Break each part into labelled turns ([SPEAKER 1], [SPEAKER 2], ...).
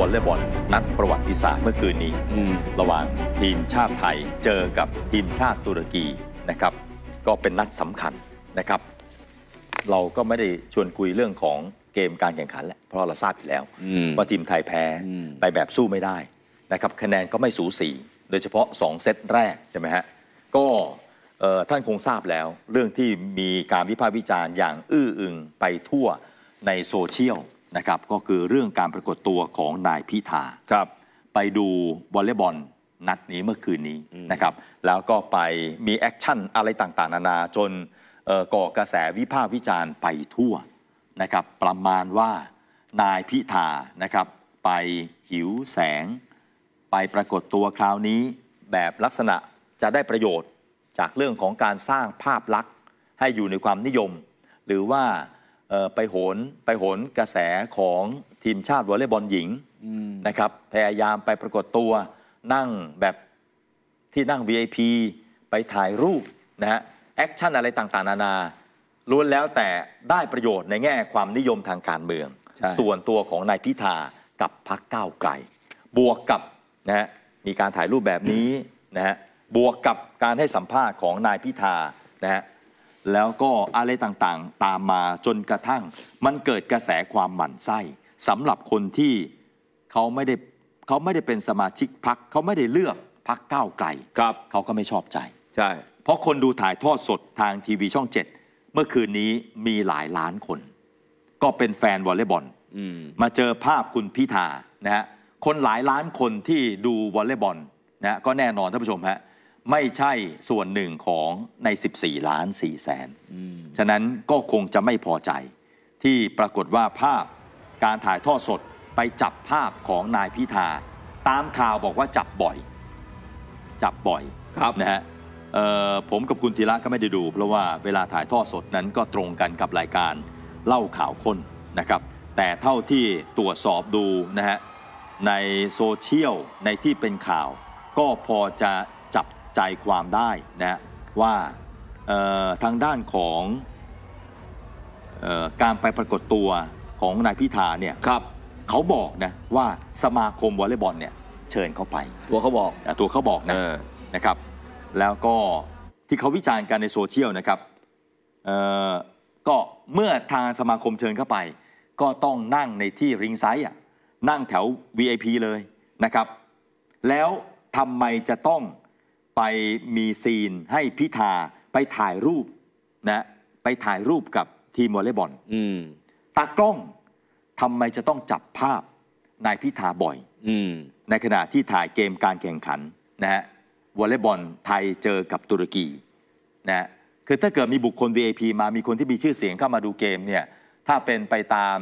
[SPEAKER 1] วอลเลย์บอลนัดประวัติศาสตร์เมื่อคืนนี้ ระหว่างทีมชาติไทยเจอกับทีมชาติตุรกีนะครับ ก็เป็นนัดสำคัญนะครับ เราก็ไม่ได้ชวนคุยเรื่องของเกมการแข่งขันแหละเพราะเราทราบอยู่แล้ว ว่าทีมไทยแพ้ไปแบบสู้ไม่ได้นะครับคะแนนก็ไม่สูสี โดยเฉพาะ 2 เซตแรกใช่ไหมฮะก็ท่านคงทราบแล้ว เรื่องที่มีการวิพากษ์วิจารณ์ อย่างอื้ออึงไปทั่วในโซเชียลนะครับก็คือเรื่องการปรากฏตัวของนายพิธาครับไปดูวอลเลย์บอลนัดนี้เมื่อคืนนี้นะครับ แล้วก็ไปมีแอคชั่น อะไรต่างๆนานาจนก่อกระแสวิพากษ์วิจารณ์ไปทั่วนะครับประมาณว่านายพิธานะครับ ไปหิวแสง ไปปรากฏตัวคราวนี้แบบลักษณะจะได้ประโยชน์จากเรื่องของการสร้างภาพลักษณ์ให้อยู่ในความนิยม หรือว่าไปโหนไปโหนกระแสของทีมชาติวอลเลย์บอลหญิงนะครับ พยายามไปปรากฏตัวนั่งแบบที่นั่ง VIP ไปถ่ายรูปนะฮะแอคชั่นอะไรต่างๆนานาล้วนแล้วแต่ได้ประโยชน์ในแง่ความนิยมทางการเมือง ส่วนตัวของนายพิธากับพรรคก้าวไกลบวกกับนะฮะมีการถ่ายรูปแบบนี้นะฮะบวกกับการให้สัมภาษณ์ของนายพิธานะฮะแล้วก็อะไรต่างๆ ตามมาจนกระทั่ง มันเกิดกระแสความหมั่นไส้สำหรับคนที่ เขาไม่ได้เขาไม่ได้เป็นสมาชิกพักเขาไม่ได้เลือกพักก้าวไกลครับเขาก็ไม่ชอบใจใช่เพราะคนดูถ่ายทอดสดทางทีวีช่องเจ็ดเมื่อคืนนี้มีหลายล้านคน ก็เป็นแฟนวอลเลย์บอลมาเจอภาพคุณพิธานะฮะคนหลายล้านคนที่ดูวอลเลย์บอลนะก็แน่นอนท่านผู้ชมฮะไม่ใช่ส่วนหนึ่งของใน 14ล้าน4แสนฉะนั้นก็คงจะไม่พอใจที่ปรากฏว่าภาพการถ่ายทอดสดไปจับภาพของนายพิธาตามข่าวบอกว่าจับบ่อย จับบ่อยครับนะฮะผมกับคุณธีระก็ไม่ได้ดู เพราะว่าเวลาถ่ายทอดสดนั้นก็ตรงกันกับรายการเล่าข่าวคนนะครับ แต่เท่าที่ตรวจสอบดูนะฮะในโซเชียลในที่เป็นข่าวก็พอจะใจความได้นะว่าทางด้านของออการไปปรากฏตัวของนายพิธาเนี่ยครับเขาบอกนะว่าสมาคมวอลเลย์บอลเนี่ยเชิญเขาไปตัวเขาบอกตัวเขาบอกนะนะครับแล้วก็ที่เขาวิจารณ์กันในโซเชียลนะครับก็เมื่อทางสมาคมเชิญเข้าไป ก็ต้องนั่งในที่ริงไซด์นั่งแถว VIP เลยนะครับแล้วทำไมจะต้องไปมีซีนให้พิธาไปถ่ายรูปนะไปถ่ายรูปกับทีมวอลเลย์บอลตากล้องทำไมจะต้องจับภาพนายพิธาบ่อยอในขณะที่ถ่ายเกมการแข่งขันนะฮะวอลเลย์บอลไทยเจอกับตุรกีนะคือถ้าเกิดมีบุคคล VIP มามีคนที่มีชื่อเสียงเข้ามาดูเกมเนี่ยถ้าเป็นไปตาม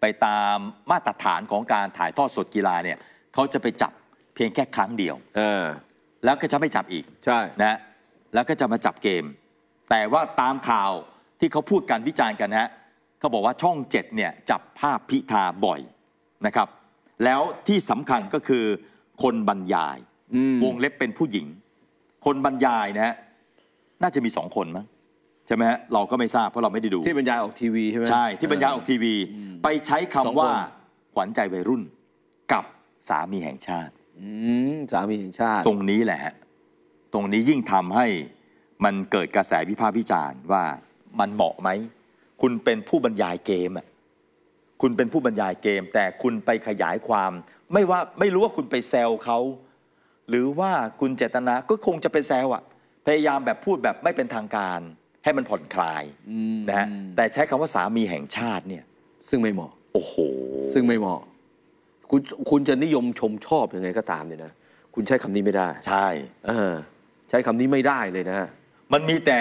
[SPEAKER 1] ไปตามมาตรฐานของการถ่ายทอดสดกีฬาเนี่ยเขาจะไปจับเพียงแค่ครั้งเดียว เออแล้วก็จะไม่จับอีกใช่นะแล้วก็จะมาจับเกม แต่ว่าตามข่าวที่เขาพูดกันวิจารณ์กันนะเขาบอกว่าช่องเจ็ดเนี่ยจับภาพพิธาบ่อยนะครับ แล้วที่สำคัญก็คือ คนบรรยายวงเล็บเป็นผู้หญิง คนบรรยายนะฮะน่าจะมีสองคนมั้งใช่ไหมฮะเราก็ไม่ทราบเพราะเราไม่ได้ดูที่บรรยายออกทีวีใช่ไหมใช่ ที่บรรยายออกทีวี ไปใช้คำว่าขวัญใจวัยรุ่นกับสามีแห่งชาติสามีแห่งชาติ ตรงนี้แหละฮะตรงนี้ยิ่งทำให้มันเกิดกระแสวิพากษ์วิจารณ์ว่า มันเหมาะไหมคุณเป็นผู้บรรยายเกมอะคุณเป็นผู้บรรยายเกม แต่คุณไปขยายความไม่ว่าไม่รู้ว่าคุณไปแซวเขาหรือว่าคุณเจตนาก็คงจะเป็นแซวอะพยายามแบบพูดแบบไม่เป็นทางการ ให้มันผ่อนคลายนะฮะแต่ใช้คำว่าสามีแห่งชาติเนี่ย ซึ่งไม่เห
[SPEAKER 2] มาะโอ้โห ซึ่งไม่เหมาะคุณคุณจะนิยมชมชอบอยังไงก็ตามเนี่ยนะคุณใช้คำนี้ไม่ได้ ใช่ เออใช้คำนี้ไม่ได้เลยนะ มันมีแต่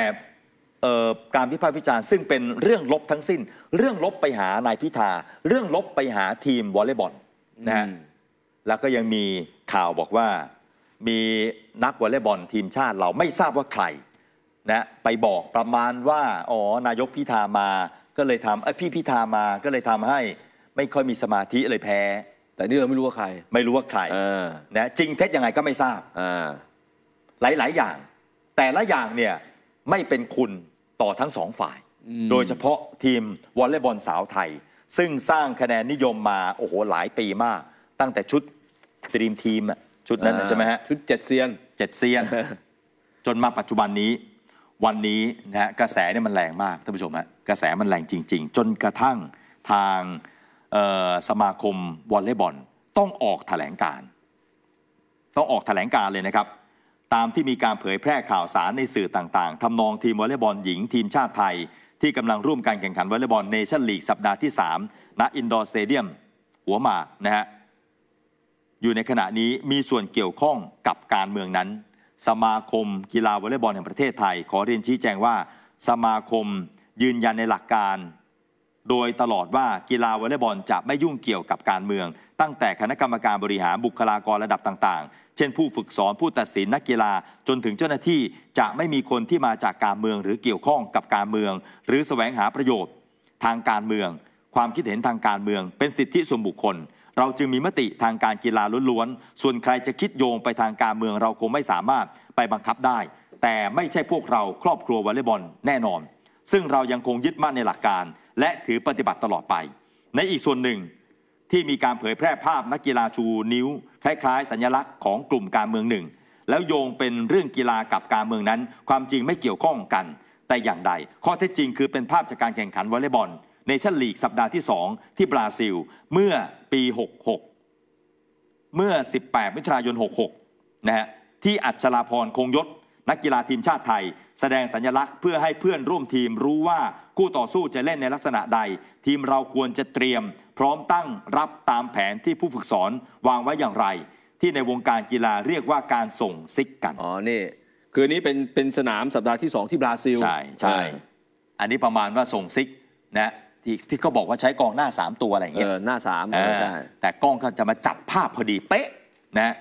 [SPEAKER 1] เอ่อการวิพากษ์วิจารณ์ซึ่งเป็นเรื่องลบทั้งสิ้น เรื่องลบไปหานายพิธาเรื่องลบไปหาทีมวอลเลย์บอลนะฮะแล้วก็ยังมีข่าวบอกว่า มีนักวอลเลย์บอล ทีมชาติเราไม่ทราบว่าใครนะไปบอกประมาณว่า อ๋อนายกพิธามาก็เลยทำเอ้พี่พิธามาก็เลยทำให้ ไม่ค่อยมีสมาธิเลยแพ้แต่นี่เราไม่รู้ว่าใคร ไม่รู้ว่าใครนะจริงเท็จยังไงก็ไม่ทราบหลายหลายอย่าง แต่ละอย่างเนี่ยไม่เป็นคุณต่อทั้งสองฝ่าย โดยเฉพาะทีมวอลเลย์บอลสาวไทย ซึ่งสร้างคะแนนนิยมมาโอ้โหหลายปีมาก ตั้งแต่ชุดตรีมทีมชุดนั้นใช่ไหมฮะชุดเจ็ดเซียนเจ็ดเซียนจนมาปัจจุบันนี้ วันนี้นะฮะกระแสเนี่ยมันแรงมากท่านผู้ชมฮะกระแสมันแรงจริง ๆ จนกระทั่งทางสมาคมวอลเลย์บอลต้องออกถแถลงการต้องออกถแถลงการเลยนะครับ ตามที่มีการเผยแพร่ข่าวสารในสื่อต่างๆทำนองทีมวอลเลย์บอลหญิงทีมชาติไทยที่กำลังร่วมการแข่งขันวอลเลย์บอลเนชั่นลีกสัปดาห์ที่3ณอินดอร์สเตเดียม หัวหมากนะฮะอยู่ในขณะนี้มีส่วนเกี่ยวข้องกับการเมืองนั้น สมาคมกีฬาวอลเลย์บอลแห่งประเทศไทย ขอเรียนชี้แจงว่าสมาคมยืนยันในหลักการโดยตลอดว่ากีฬาวอลเลย์บอลจะไม่ยุ่งเกี่ยวกับการเมือง ตั้งแต่คณะกรรมการบริหารบุคลากรระดับต่าง ๆ เช่น ผู้ฝึกสอนผู้ตัดสินนักกีฬาจนถึงเจ้าหน้าที่จะไม่มีคนที่มาจากการเมืองหรือเกี่ยวข้องกับการเมือง หรือสแสวงหาประโยชน์ ทางการเมือง ความคิดเห็นทางการเมือง เป็นสิทธิส่วนบุคคล เราจึงมีมติทางการกีฬาล้วนๆส่วนใครจะคิดโยงไปทางการเมืองเราคงไม่สามารถไปบังคับได้ แต่ไม่ใช่พวกเราครอบครัววอลเลย์บอลแน่นอน ซึ่งเรายังคงยึดมั่นในหลักการและถือปฏิบัติตลอดไป ในอีกส่วนหนึ่งที่มีการเผยแพร่ภาพนักกีฬาชูนิ้ว คล้ายๆ สัญลักษณ์ของกลุ่มการเมืองหนึ่ง แล้วโยงเป็นเรื่องกีฬากับการเมืองนั้น ความจริงไม่เกี่ยวข้องกันแต่อย่างใด ข้อเท็จจริงคือเป็นภาพจากการแข่งขันวอลเลย์บอลในชั่นลีกสัปดาห์ที่ 2 ที่บราซิล เมื่อปี 66 เมื่อ 18มิถุนายน66 นะฮะที่อัจฉราพรคงยศนักกีฬาทีมชาติไทยแสดงสัญลักษณ์เพื่อให้เพื่อนร่วมทีมรู้ว่าคู่ต่อสู้จะเล่นในลักษณะใด ทีมเราควรจะเตรียม พร้อมตั้งรับตามแผนที่ผู้ฝึกสอนวางไว้อย่างไร ที่ในวงการกีฬาเรียกว่าการส่งซิกกัน อ๋อ นี่ คือนี้เป็นเป็นสนามสัปดาห์ที่2ที่บราซิล ใช่ใช่ อันนี้ประมาณว่าส่งซิก นะ ที่ที่เขาบอกว่าใช้กองหน้า3ตัวอะไรอย่างเงี้ยหน้า3ามแต่กล้องก็จะมาจับภาพพอดีเป๊ะนะ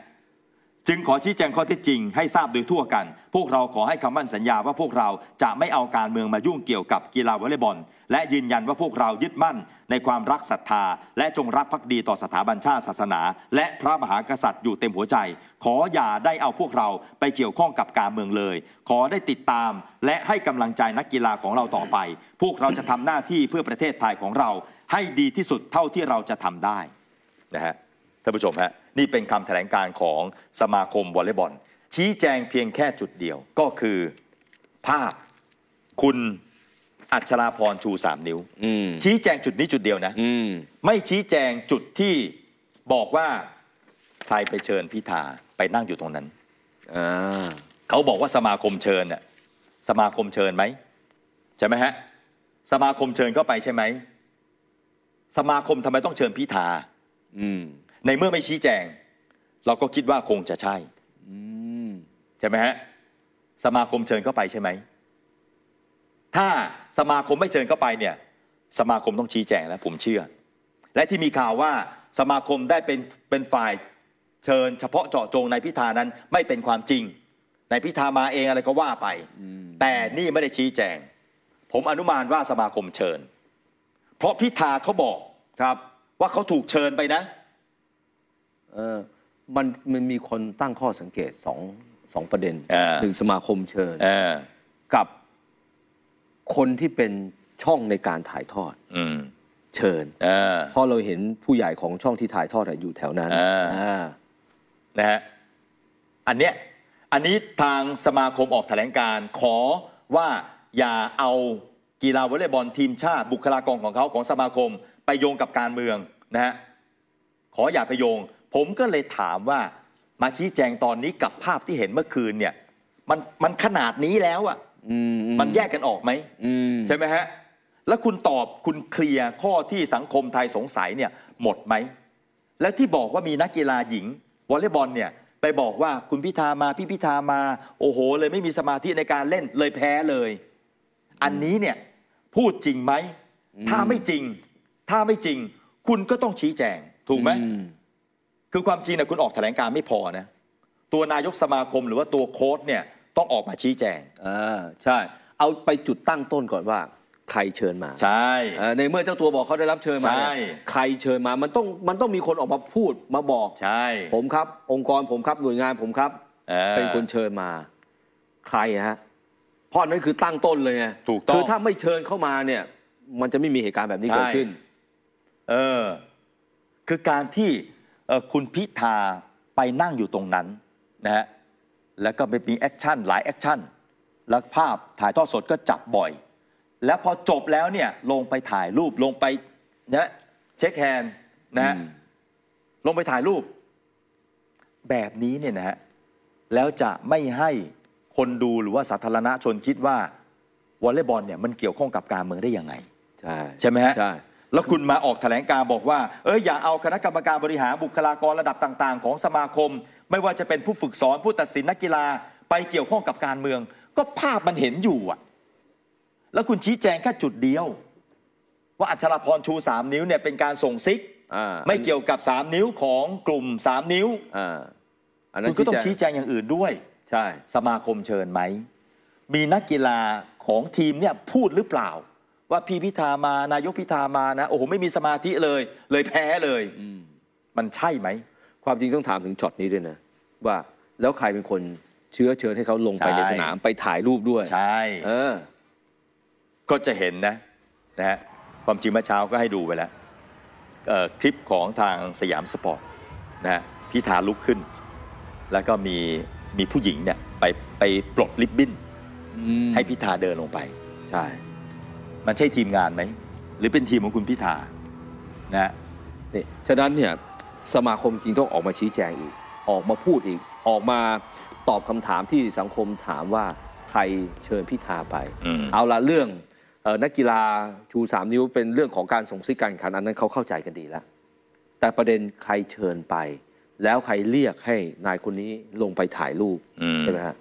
[SPEAKER 1] จึงขอชี้แจงข้อเท็จจริงให้ทราบโดยทั่วกัน พวกเราขอให้คำมั่นสัญญาว่าพวกเราจะไม่เอาการเมืองมายุ่งเกี่ยวกับกีฬาวอลเลย์บอล และยืนยันว่าพวกเรายึดมั่น ในความรักศรัทธา และจงรักภักดีต่อสถาบันชาติศาสนา และพระมหากษัตริย์อยู่เต็มหัวใจ ขออย่าได้เอาพวกเราไปเกี่ยวข้องกับการเมืองเลย ขอได้ติดตามและให้กำลังใจนักกีฬาของเราต่อไป พวกเราจะทำหน้าที่เพื่อประเทศไทยของเราให้ดีที่สุดเท่าที่เราจะทำได้นะฮะท่านผู้ชมฮะนี่เป็นคำแถลงการของสมาคมวอลเลย์บอลชี้แจงเพียงแค่จุดเดียว ก็คือ ภาพคุณอัชราพรชูสามนิ้วชี้แจงจุดนี้จุดเดียวนะไม่ชี้แจงจุดที่บอกว่าใครไปเชิญพิธาไปนั่งอยู่ตรงนั้นเขาบอกว่าสมาคมเชิญน่ะ สมาคมเชิญไหมใช่ไหมฮะสมาคมเชิญเข้าไปใช่ไหมสมาคมทำไมต้องเชิญพิธาอืมในเมื่อไม่ชี้แจง เราก็คิดว่าคงจะใช่ใช่ไหมฮะสมาคมเชิญเข้าไปใช่ไหมถ้าสมาคมไม่เชิญเข้าไปเนี่ย สมาคมต้องชี้แจงแล้วผมเชื่อ และที่มีข่าวว่าสมาคมได้เป็นเป็นฝ่ายเชิญ เฉพาะเจาะจงในพิธานั้นไม่เป็นความจริง ในพิธามาเองอะไรก็ว่าไปแต่นี่ไม่ได้ชี้แจง ผมอนุมานว่าสมาคมเชิญ เพราะพิธาเขาบอก
[SPEAKER 2] ครับ ว่าเขาถูกเชิญไปนะมันมันมีคนตั้งข้อสังเกตสองสองประเด็นหนึ่งสมาคมเชิญกับคนที่เป็นช่องในการถ่ายทอดเชิญเพราะเราเห็นผู้ใหญ่ของช่องที่ถ่ายทอดอยู่แถวนั้นนะฮะ
[SPEAKER 1] อันเนี้ยอันนี้ทางสมาคมออกแถลงการ ขอว่าอย่าเอากีฬาวอลเลย์บอลทีมชาติ บุคลากรของเขาของสมาคม ไปโยงกับการเมืองนะฮะขออย่าไปโยงผมก็เลยถามว่ามาชี้แจงตอนนี้กับภาพที่เห็นเมื่อคืนเนี่ย มันมันขนาดนี้แล้วอ่ะมันแยกกันออกไหมใช่ไหมฮะแล้วคุณตอบคุณเคลียร์ข้อที่สังคมไทยสงสัยเนี่ย หมดไหมแล้วที่บอกว่ามีนักกีฬาหญิงวอลเลย์บอลเนี่ย ไปบอกว่าคุณพิธามาพี่พิธามาโอ้โหเลยไม่มีสมาธิในการเล่นเลยแพ้เลย อันนี้เนี่ยพูดจริงไหมถ้าไม่จริง ถ้าไม่จริง คุณก็ต้องชี้แจงถูกไหมคือความจริงนะคุณออกแถลงการไม่พอนะ
[SPEAKER 2] ตัวนายกสมาคมหรือว่าตัวโค้ดเนี่ยต้องออกมาชี้แจงอ่าใช่ เอาไปจุดตั้งต้นก่อนว่า ใครเชิญมาใช่ในเมื่อเจ้าตัวบอกเขาได้รับเชิญมาใช่ใครเชิญมามันต้องมันต้องมีคนออกมาพูดมาบอกใช่ ผมครับ องค์กรผมครับหน่วยงานผมครับเป็นคนเชิญมา ใครฮะเพราะนั้นคือตั้งต้นเลยไงถูกต้องคือถ้าไม่เชิญเข้ามาเนี่ย มันจะไม่มีเหตุการณ์แบบนี้เกิดขึ้นเ
[SPEAKER 1] ออ คือการที่คุณพิธาไปนั่งอยู่ตรงนั้นนะฮะแล้วก็ไปมีแอคชั่นหลายแอคชั่นแล้วภาพถ่ายทอดสดก็จับบ่อย แล้วพอจบแล้วเนี่ยลงไปถ่ายรูปลงไปนะเช็คแฮนด์นะลงไปถ่ายรูป แบบนี้เนี่ยนะฮะแล้วจะไม่ให้คนดูหรือว่าสาธารณชนคิดว่าวอลเลย์บอลเนี่ยมันเกี่ยวข้องกับการเมืองได้ยังไงใช่ ใช่ไหมฮะใช่แล้วคุณมาออกแถลงการบอกว่าเอออย่าเอาคณะกรรมการบริหารบุคลากรระดับต่าง ๆ ของสมาคม ไม่ว่าจะเป็นผู้ฝึกสอน ผู้ตัดสินนักกีฬาไปเกี่ยวข้องกับการเมือง ก็ภาพมันเห็นอยู่อะแล้วคุณชี้แจงแค่จุดเดียว ว่าอัชรพรชูสามนิ้วเนี่ยเป็นการส่งซิก ไม่เกี่ยวกับสามนิ้วของกลุ่มสามนิ้วคุณก็ต้องชี้แจงอย่างอื่นด้วยใช่สมาคมเชิญไหมมีนักกีฬาของทีมเนี่ยพูดหรือเปล่าว่าพี่พิธามานายกพิธามานะโอ้โหไม่มีสมาธิเล
[SPEAKER 2] ย เลยแพ้เลยมันใช่ไหม ความจริงต้องถามถึงช็อตนี้ด้วยนะว่าแล้วใครเป็นคนเชื้อเชิญให้เขาลงไปในสนามไปถ่ายรูปด้วยใช่เออ
[SPEAKER 1] ก็จะเห็นนะนะฮะความจริงเมื่อเช้าก็ให้ดูไปแล้วคลิปของทางสยามสปอร์ตนะฮะพิธาลุกขึ้น แล้วก็มีมีผู้หญิงเนี่ยไปไปปลดลิบบิ้นให้พิธาเดินลงไป ใช่มันใช่ทีมงานไหมหรือเป็นทีมของคุณพิธาน
[SPEAKER 2] ะนี่ฉะนั้นเนี่ยสมาคมจริงต้องออกมาชี้แจงอีก ออกมาพูดอีกออกมาตอบคำถามที่สังคมถามว่าใครเชิญพิธาไปเอาละเรื่องนักกีฬาชูสามนิ้วเป็นเรื่องของการส่งซิกการขันอันนั้นเขาเข้าใจกันดีแล้ว แต่ประเด็นใครเชิญไป แล้วใครเรียกให้นายคนนี้ลงไปถ่ายรูปใช่ไหมฮะ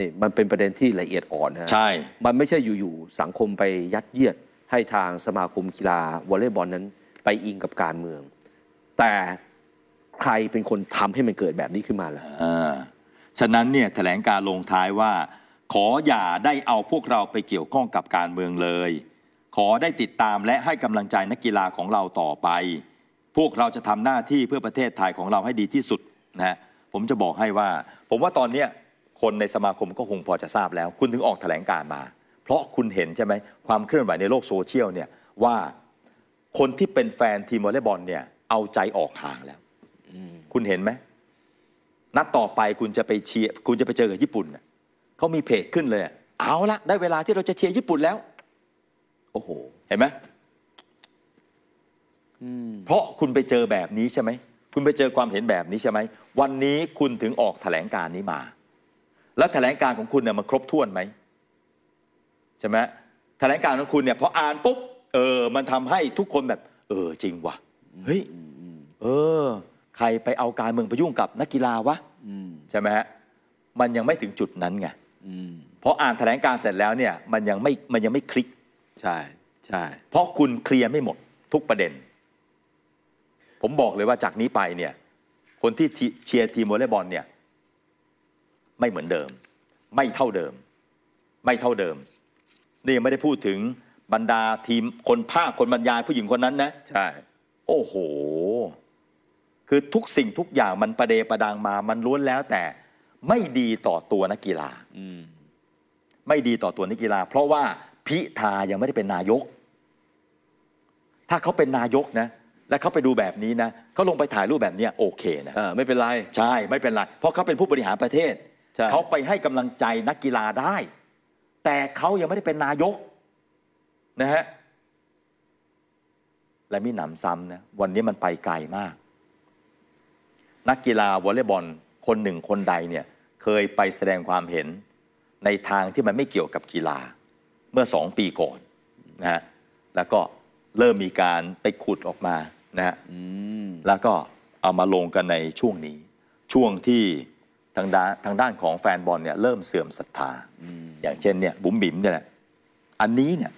[SPEAKER 2] นี่มันเป็นประเด็นที่ละเอียดอ่อนนะใช่มันไม่ใช่อยู่ๆสังคมไปยัดเยียดให้ทางสมาคมกีฬาวอลเลย์บอลนั้น ไปอิงกับการเมือง แต่ใครเป็นคนทำให้มันเกิดแบบนี้ขึ้นมาล่ะฉะนั้นเนี่ยแถลงการลงท้ายว่า ขอ
[SPEAKER 1] อย่าได้เอาพวกเราไปเกี่ยวข้องกับการเมืองเลย ขอได้ติดตามและให้กำลังใจนักกีฬาของเราต่อไป พวกเราจะทำหน้าที่เพื่อประเทศไทยของเราให้ดีที่สุดนะผมจะบอกให้ว่า ผมว่าตอนเนี้ยคนในสมาคมก็คงพอจะทราบแล้ว คุณถึงออกแถลงการมา เพราะคุณเห็นใช่ไหมความเคลื่อนไหวในโลกโซเชียล เนี่ย ว่า คนที่เป็นแฟนทีมวอลเลย์บอล เนี่ย เอาใจออกห่างแล้วคุณเห็นไหมนัดต่อไปคุณจะไปเชียร์คุณจะไปเจอกับญี่ปุ่นเขามีเพจขึ้นเลยเอาละได้เวลาที่เราจะเชียร์ญี่ปุ่นแล้ว โอ้โห เห็นไหมเพราะคุณไปเจอแบบนี้ใช่ไหมคุณไปเจอความเห็นแบบนี้ใช่ไหมวันนี้คุณถึงออกแถลงการนี้มาแล้วแถลงการของคุณเนี่ยมันครบถ้วนไหมใช่ไหมแถลงการของคุณเนี่ยพออ่านปุ๊บเออมันทำให้ทุกคนแบบ เออ จริงวะเฮ้ยเออ ใครไปเอาการเมืองไปยุ่งกับนักกีฬาวะใช่ไหมฮะมันยังไม่ถึงจุดนั้นไงเพราะอ่านแถลงการเสร็จแล้วเนี่ย มันยังไม่มันยังไม่คลิก ใช่ใช่ เพราะคุณเคลียร์ไม่หมดทุกประเด็น ผมบอกเลยว่าจากนี้ไปเนี่ย คนที่เชียร์ทีมวอลเลย์บอลเนี่ยไม่เหมือนเดิม ไม่เท่าเดิม ไม่เท่าเดิมนี่ยังไม่ได้พูดถึงบรรดาทีมคนภาคคนบรรยายผู้หญิงคนนั้นนะใช่ โอ้โหคือทุกสิ่งทุกอย่างมันประเดประดังมามันล้วนแล้ว แต่ไม่ดีต่อตัวนักกีฬาไม่ดีต่อตัวนักกีฬา เพราะว่าพิธายังไม่ได้เป็นนายก ถ้าเขาเป็นนายกนะและเขาไปดูแบบนี้นะเขาลงไปถ่ายรูปแบบนี้โอเคนะไม่เป็นไรใช่ ไม่เป็นไรเพราะเขาเป็นผู้บริหารประเทศเขาไปให้กำลังใจนักกีฬาได้ แต่เขายังไม่ได้เป็นนายก นะฮะและมีหนำซ้ำนะวันนี้มันไปไกลมาก นักกีฬาวอลเลย์บอลคนหนึ่งคนใดเนี่ย เคยไปแสดงความเห็นในทางที่มันไม่เกี่ยวกับกีฬา เมื่อสองปีก่อนนะฮะแล้วก็เริ่มมีการไปขุดออกมานะฮะแล้วก็เอามาลงกันในช่วงนี้ ช่วงที่ทางด้านทางด้านของแฟนบอลเนี่ยเริ่มเสื่อมศรัทธาอย่างเช่นเนี่ยบุ๋มบิ๋มเนี่ยแหละ อันนี้เนี่ย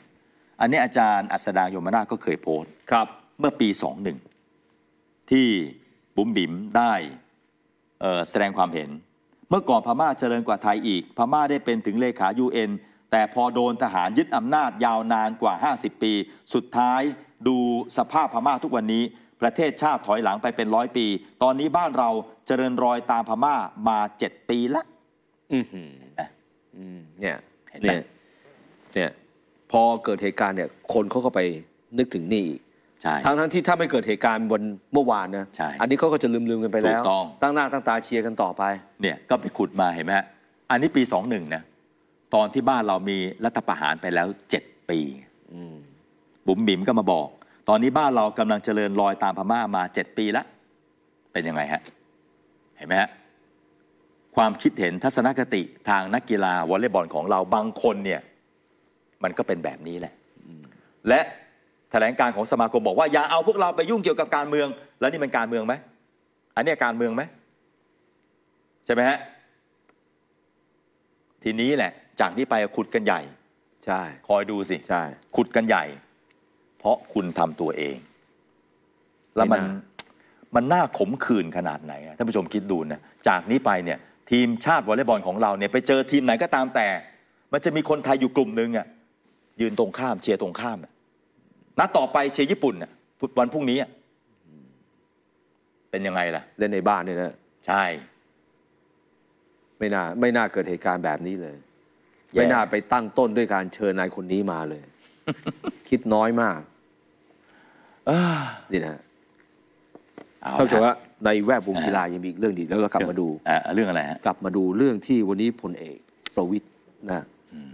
[SPEAKER 1] อันนี้อาจารย์อัศดางโยมนาก็เคยโพสต์ครับเมื่อปีสองหนึ่งที่บุ๋มบิ๋มได้แสดงความเห็นเมื่อก่อนพม่าเจริญกว่าไทยอีกพม่าได้เป็นถึงเลขา UN แต่พอโดนทหารยึดอำนาจยาวนานกว่า 50 ปี สุดท้ายดูสภาพพม่าทุกวันนี้ประเทศชาติถอยหลังไปเป็นร้อยปี ตอนนี้บ้านเรา
[SPEAKER 2] เจริญรอยตามพม่ามาเจ็ดปีละอืมเนี่ย เนี่ย เนี่ย พอเกิดเหตุการณ์เนี่ย คนเขาก็ไปนึกถึงนี่อีก ใช่ ทั้งทั้งที่ถ้าไม่เกิดเหตุการณ์วันเมื่อวานนะใช่อันนี้เขาก็จะลืมลืมกันไปแล้วตั้งหน้าตั้งตาเชียร์กันต่อไป เนี่ย ก็ไปขุดมาเห็นไหมอันนี้ปีสองหนึ่งนะ
[SPEAKER 1] ตอนที่บ้านเรามีรัฐประหารไปแล้วเจ็ดปีบุ๋มบิ๋มก็มาบอกตอนนี้บ้านเรากำลังเจริญรอยตามพม่ามาเจ็ดปีแล้วเป็นยังไงฮะเห็นไหมฮะความคิดเห็นทัศนคติทางนักกีฬาวอลเลย์บอลของเราบางคนเนี่ย มันก็เป็นแบบนี้แหละและแถลงการของสมาคมบอกว่าอย่าเอาพวกเราไปยุ่งเกี่ยวกับการเมือง แล้วนี่เป็นการเมืองไหมอันนี้การเมืองไหมใช่ไหมฮะทีนี้แหละจากนี้ไปขุดกันใหญ่ ใช่ คอยดูสิใช่ขุดกันใหญ่เพราะคุณทำตัวเอง แล้วมันมันน่าขมขื่นขนาดไหนท่านผู้ชมคิดดูนะจากนี้ไปเนี่ย ทีมชาติวอลเลย์บอลของเราเนี่ยไปเจอทีมไหนก็ตามแต่ มันจะมีคนไทยอยู่กลุ่มหนึ่งอะยืนตรงข้าม เชียร์ตรงข้ามนะัดต่อไปเ
[SPEAKER 2] ชียร์ญี่ปุ่นอะวันพรุ่งนี้เป็นยังไงล่ะเล่นในบ้านเนี่ยนะใช่ ไม่น่าไม่น่าเกิดเหตุการณ์แบบนี้เลยไม่น่าไปตั้งต้นด้วยการเชิญนายคนนี้มาเลย คิดน้อยมากนี่นะท่านผู้ชมว่าในแวดวงกีฬายังมีอีกเรื่องดีแล้วเรากลับมาดู เรื่องอะไรฮะ กลับมาดูเรื่องที่วันนี้พลเอกประวิตยนะ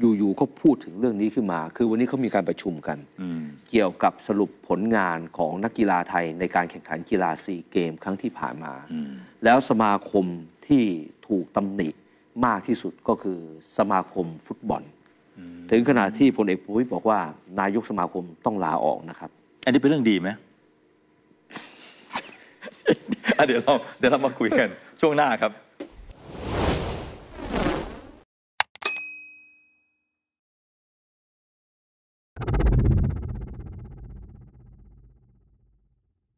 [SPEAKER 2] อยู่ๆเขาพูดถึงเรื่องนี้ขึ้นมา คือวันนี้เขามีการประชุมกัน เกี่ยวกับสรุปผลงานของนักกีฬาไทยในการแข่งขันกีฬาซีเกมครั้งที่ผ่านมา แล้วสมาคมที่ถูกตำหนิมากที่สุดก็คือสมาคมฟุตบอล ถึงขนาดที่พลเอกประวิตยบอกว่า นายกสมาคมต้องลาออกนะครับอันนี้เป็นเรื่องดีไหมเดี๋ยวเราเดี๋ยวเรามาคุย
[SPEAKER 1] กัน ช่วงหน้าครับ